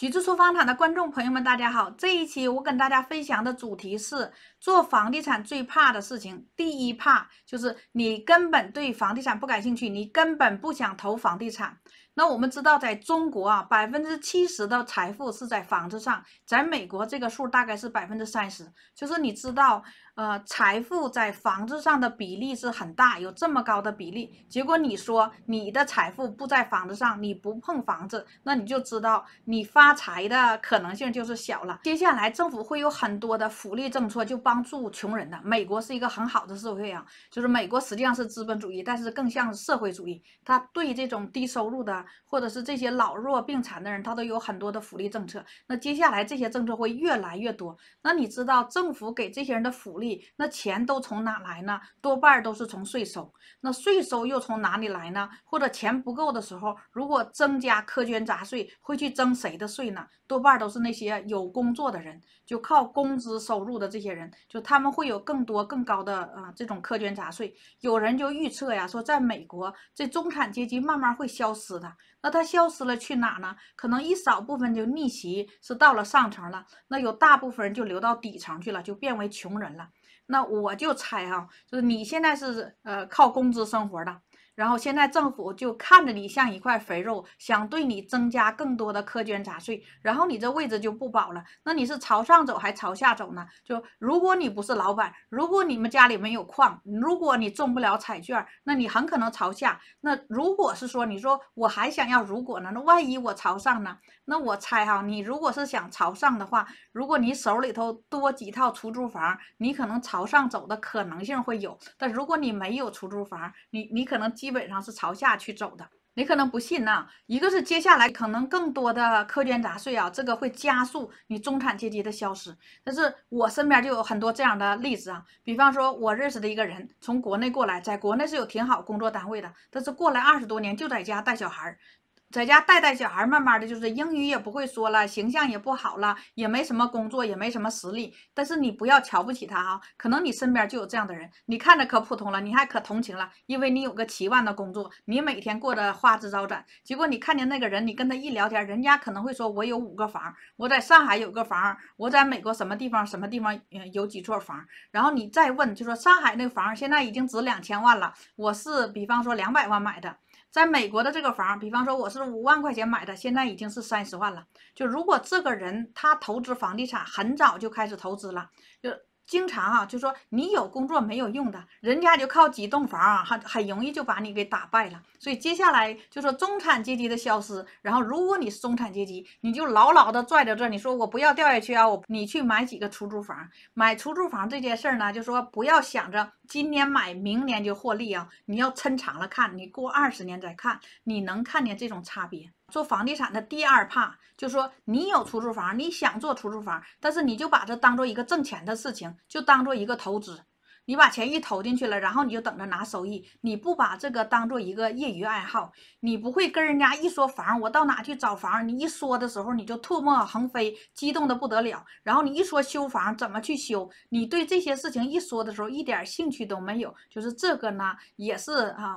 橘子树房产的观众朋友们，大家好！这一期我跟大家分享的主题是做房地产最怕的事情。第一怕就是你根本对房地产不感兴趣，你根本不想投房地产。那我们知道，在中国啊，百分之七十的财富是在房子上，在美国这个数大概是百分之三十。就是你知道。呃，财富在房子上的比例是很大，有这么高的比例。结果你说你的财富不在房子上，你不碰房子，那你就知道你发财的可能性就是小了。接下来政府会有很多的福利政策，就帮助穷人的。美国是一个很好的社会啊，就是美国实际上是资本主义，但是更像社会主义。他对这种低收入的，或者是这些老弱病残的人，他都有很多的福利政策。那接下来这些政策会越来越多。那你知道政府给这些人的福利？那钱都从哪来呢？多半都是从税收。那税收又从哪里来呢？或者钱不够的时候，如果增加苛捐杂税，会去征谁的税呢？多半都是那些有工作的人，就靠工资收入的这些人，就他们会有更多更高的啊这种苛捐杂税。有人就预测呀，说在美国，这中产阶级慢慢会消失的。那他消失了去哪呢？可能一少部分就逆袭是到了上层了，那有大部分人就流到底层去了，就变为穷人了。那我就猜哈，就是你现在是呃靠工资生活的。然后现在政府就看着你像一块肥肉，想对你增加更多的苛捐杂税，然后你这位置就不保了。那你是朝上走还朝下走呢？就如果你不是老板，如果你们家里没有矿，如果你中不了彩券那你很可能朝下。那如果是说你说我还想要，如果呢？那万一我朝上呢？那我猜哈，你如果是想朝上的话，如果你手里头多几套出租房，你可能朝上走的可能性会有。但如果你没有出租房，你你可能接。基本上是朝下去走的，你可能不信呐。一个是接下来可能更多的苛捐杂税啊，这个会加速你中产阶级的消失。但是我身边就有很多这样的例子啊，比方说我认识的一个人，从国内过来，在国内是有挺好工作单位的，但是过来二十多年就在家带小孩儿。在家带带小孩，慢慢的就是英语也不会说了，形象也不好了，也没什么工作，也没什么实力。但是你不要瞧不起他啊，可能你身边就有这样的人，你看着可普通了，你还可同情了，因为你有个七万的工作，你每天过得花枝招展。结果你看见那个人，你跟他一聊天，人家可能会说：“我有五个房，我在上海有个房，我在美国什么地方什么地方有几座房。”然后你再问，就说上海那房现在已经值两千万了，我是比方说两百万买的。在美国的这个房，比方说我是五万块钱买的，现在已经是三十万了。就如果这个人他投资房地产，很早就开始投资了，就。经常哈就说你有工作没有用的，人家就靠几栋房，很很容易就把你给打败了。所以接下来就说中产阶级的消失。然后如果你是中产阶级，你就牢牢的拽着这，你说我不要掉下去啊！我你去买几个出租房，买出租房这件事儿呢，就说不要想着今年买，明年就获利啊！你要抻长了看，你过二十年再看，你能看见这种差别。做房地产的第二怕，就说你有出租房，你想做出租房，但是你就把它当做一个挣钱的事情，就当做一个投资。你把钱一投进去了，然后你就等着拿收益。你不把这个当做一个业余爱好，你不会跟人家一说房，我到哪去找房？你一说的时候，你就唾沫横飞，激动的不得了。然后你一说修房，怎么去修？你对这些事情一说的时候，一点兴趣都没有。就是这个呢，也是啊，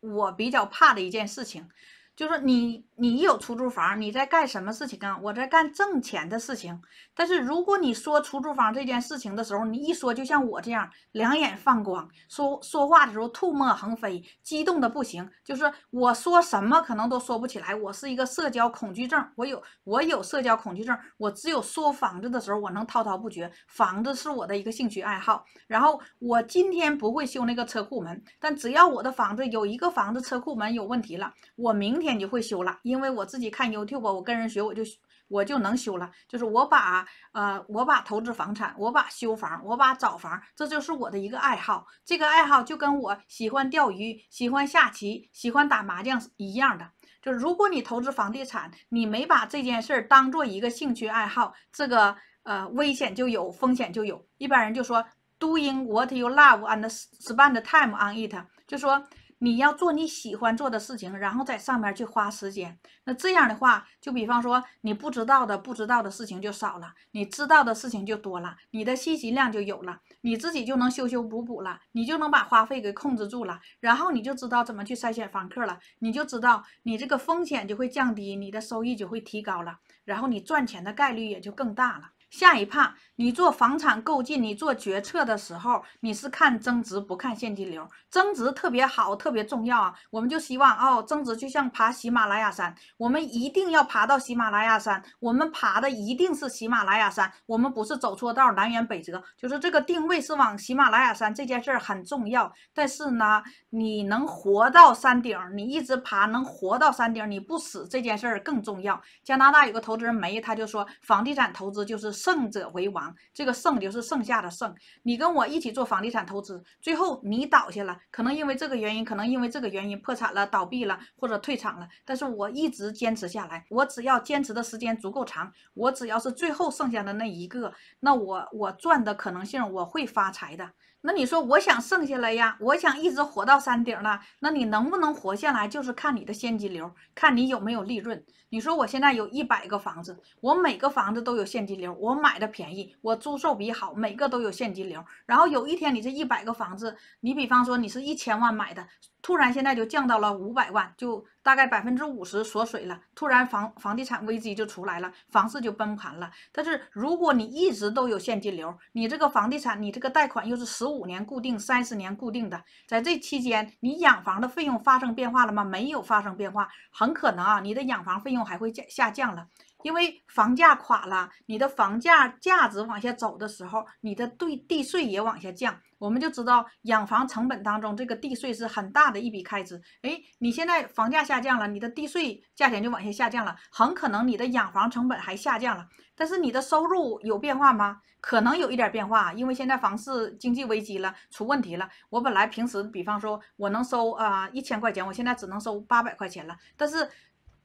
我比较怕的一件事情。就是你，你有出租房，你在干什么事情啊？我在干挣钱的事情。但是如果你说出租房这件事情的时候，你一说就像我这样，两眼放光，说说话的时候吐沫横飞，激动的不行。就是我说什么可能都说不起来，我是一个社交恐惧症，我有我有社交恐惧症，我只有说房子的时候我能滔滔不绝。房子是我的一个兴趣爱好。然后我今天不会修那个车库门，但只要我的房子有一个房子车库门有问题了，我明。天就会修了，因为我自己看 YouTube，我跟人学，我就我就能修了。就是我把呃，我把投资房产，我把修房，我把找房，这就是我的一个爱好。这个爱好就跟我喜欢钓鱼、喜欢下棋、喜欢打麻将一样的。就是如果你投资房地产，你没把这件事儿当做一个兴趣爱好，这个呃危险就有，风险就有。一般人就说 Do i n g what you love and spend time on it？就说。你要做你喜欢做的事情，然后在上面去花时间。那这样的话，就比方说你不知道的、不知道的事情就少了，你知道的事情就多了，你的信息量就有了，你自己就能修修补补了，你就能把花费给控制住了，然后你就知道怎么去筛选房客了，你就知道你这个风险就会降低，你的收益就会提高了，然后你赚钱的概率也就更大了。下一趴，你做房产购进，你做决策的时候，你是看增值不看现金流，增值特别好，特别重要啊！我们就希望哦，增值就像爬喜马拉雅山，我们一定要爬到喜马拉雅山，我们爬的一定是喜马拉雅山，我们不是走错道，南辕北辙，就是这个定位是往喜马拉雅山这件事儿很重要。但是呢，你能活到山顶，你一直爬能活到山顶，你不死这件事儿更重要。加拿大有个投资人梅，他就说房地产投资就是。胜者为王，这个胜就是剩下的胜。你跟我一起做房地产投资，最后你倒下了，可能因为这个原因，可能因为这个原因破产了、倒闭了或者退场了。但是我一直坚持下来，我只要坚持的时间足够长，我只要是最后剩下的那一个，那我我赚的可能性我会发财的。那你说我想剩下来呀？我想一直活到山顶了。那你能不能活下来，就是看你的现金流，看你有没有利润。你说我现在有一百个房子，我每个房子都有现金流，我买的便宜，我租售比好，每个都有现金流。然后有一天你这一百个房子，你比方说你是一千万买的，突然现在就降到了五百万，就大概百分之五十缩水了。突然房房地产危机就出来了，房市就崩盘了。但是如果你一直都有现金流，你这个房地产，你这个贷款又是十五年固定、三十年固定的，在这期间你养房的费用发生变化了吗？没有发生变化，很可能啊，你的养房费用。还会降下降了，因为房价垮了，你的房价价值往下走的时候，你的对地税也往下降。我们就知道，养房成本当中，这个地税是很大的一笔开支。哎，你现在房价下降了，你的地税价钱就往下下降了，很可能你的养房成本还下降了。但是你的收入有变化吗？可能有一点变化，因为现在房市经济危机了，出问题了。我本来平时，比方说，我能收啊一千块钱，我现在只能收八百块钱了。但是。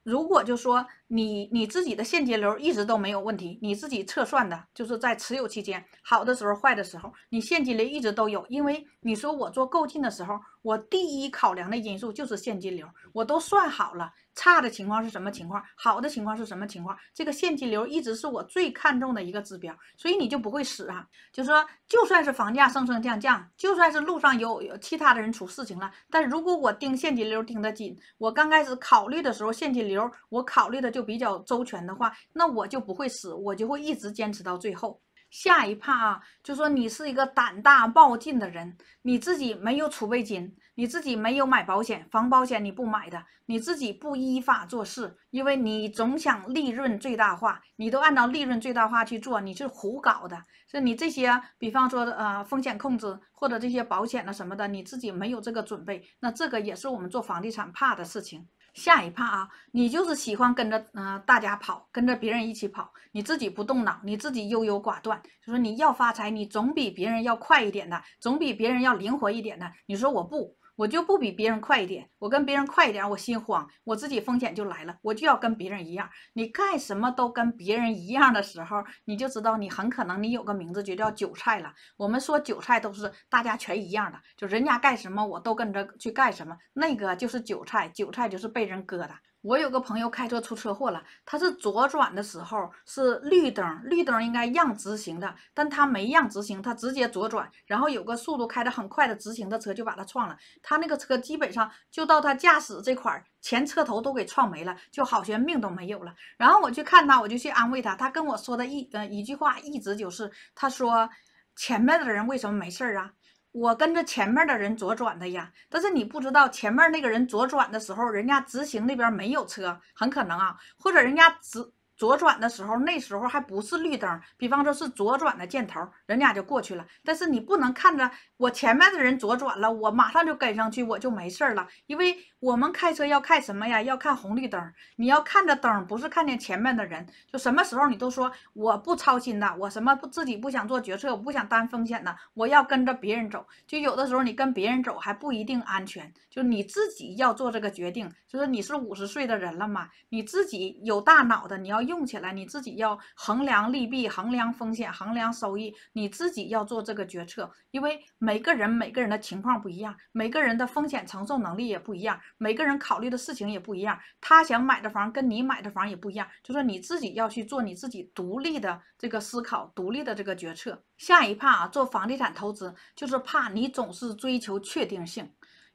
如果就说。你你自己的现金流一直都没有问题，你自己测算的就是在持有期间，好的时候坏的时候，你现金流一直都有。因为你说我做购进的时候，我第一考量的因素就是现金流，我都算好了，差的情况是什么情况，好的情况是什么情况，这个现金流一直是我最看重的一个指标，所以你就不会死啊。就说就算是房价升升降降，就算是路上有有其他的人出事情了，但如果我盯现金流盯得紧，我刚开始考虑的时候，现金流我考虑的就。就比较周全的话，那我就不会死，我就会一直坚持到最后。下一怕啊，就说你是一个胆大冒进的人，你自己没有储备金，你自己没有买保险，防保险你不买的，你自己不依法做事，因为你总想利润最大化，你都按照利润最大化去做，你是胡搞的。以你这些，比方说呃风险控制或者这些保险的什么的，你自己没有这个准备，那这个也是我们做房地产怕的事情。下一趴啊，你就是喜欢跟着嗯大家跑，跟着别人一起跑，你自己不动脑，你自己优柔寡断，就说你要发财，你总比别人要快一点的，总比别人要灵活一点的。你说我不？我就不比别人快一点，我跟别人快一点，我心慌，我自己风险就来了，我就要跟别人一样。你干什么都跟别人一样的时候，你就知道你很可能你有个名字就叫韭菜了。我们说韭菜都是大家全一样的，就人家干什么我都跟着去干什么，那个就是韭菜，韭菜就是被人割的。我有个朋友开车出车祸了，他是左转的时候是绿灯，绿灯应该让直行的，但他没让直行，他直接左转，然后有个速度开的很快的直行的车就把他撞了。他那个车基本上就到他驾驶这块儿前车头都给撞没了，就好悬命都没有了。然后我去看他，我就去安慰他，他跟我说的一呃一句话一直就是，他说前面的人为什么没事儿啊？我跟着前面的人左转的呀，但是你不知道前面那个人左转的时候，人家直行那边没有车，很可能啊，或者人家直。左转的时候，那时候还不是绿灯，比方说是左转的箭头，人家就过去了。但是你不能看着我前面的人左转了，我马上就跟上去，我就没事了。因为我们开车要看什么呀？要看红绿灯，你要看着灯，不是看见前面的人就什么时候你都说我不操心的，我什么不自己不想做决策，我不想担风险的，我要跟着别人走。就有的时候你跟别人走还不一定安全，就是你自己要做这个决定。就是你是五十岁的人了嘛，你自己有大脑的，你要。用起来你自己要衡量利弊，衡量风险，衡量收益，你自己要做这个决策。因为每个人每个人的情况不一样，每个人的风险承受能力也不一样，每个人考虑的事情也不一样，他想买的房跟你买的房也不一样。就说你自己要去做你自己独立的这个思考，独立的这个决策。下一怕啊，做房地产投资就是怕你总是追求确定性。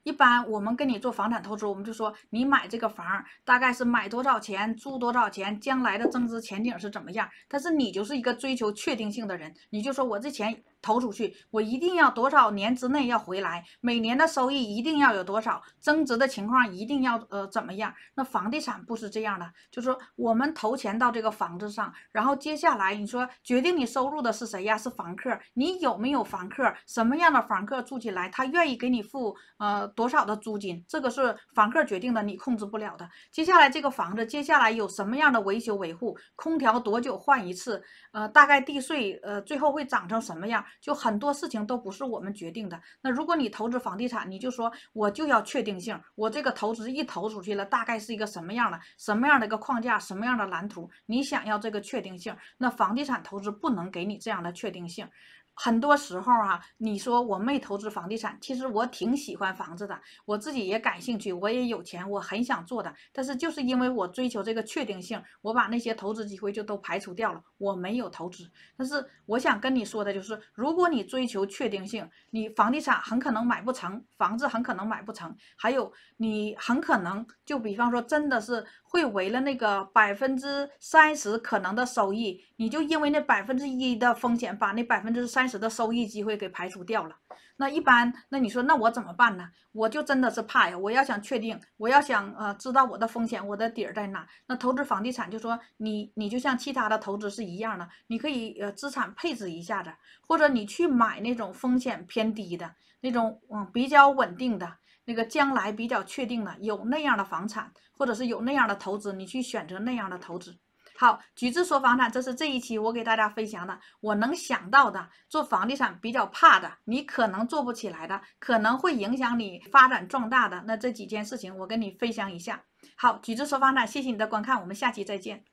一般我们跟你做房产投资，我们就说你买这个房大概是买多少钱，租多少钱，将来的增值前景是怎么样。但是你就是一个追求确定性的人，你就说我这钱。投出去，我一定要多少年之内要回来，每年的收益一定要有多少，增值的情况一定要呃怎么样？那房地产不是这样的，就是说我们投钱到这个房子上，然后接下来你说决定你收入的是谁呀？是房客。你有没有房客？什么样的房客住进来，他愿意给你付呃多少的租金？这个是房客决定的，你控制不了的。接下来这个房子，接下来有什么样的维修维护？空调多久换一次？呃，大概地税呃最后会涨成什么样？就很多事情都不是我们决定的。那如果你投资房地产，你就说我就要确定性，我这个投资一投出去了，大概是一个什么样的，什么样的一个框架，什么样的蓝图，你想要这个确定性。那房地产投资不能给你这样的确定性。很多时候啊，你说我没投资房地产，其实我挺喜欢房子的，我自己也感兴趣，我也有钱，我很想做的。但是就是因为我追求这个确定性，我把那些投资机会就都排除掉了，我没有投资。但是我想跟你说的就是，如果你追求确定性，你房地产很可能买不成，房子很可能买不成，还有你很可能就比方说真的是。会为了那个百分之三十可能的收益，你就因为那百分之一的风险，把那百分之三十的收益机会给排除掉了。那一般，那你说那我怎么办呢？我就真的是怕呀！我要想确定，我要想呃知道我的风险，我的底儿在哪？那投资房地产就说你，你就像其他的投资是一样的，你可以呃资产配置一下子，或者你去买那种风险偏低的。那种嗯比较稳定的那个将来比较确定的有那样的房产或者是有那样的投资，你去选择那样的投资。好，橘子说房产，这是这一期我给大家分享的我能想到的做房地产比较怕的，你可能做不起来的，可能会影响你发展壮大的那这几件事情，我跟你分享一下。好，橘子说房产，谢谢你的观看，我们下期再见。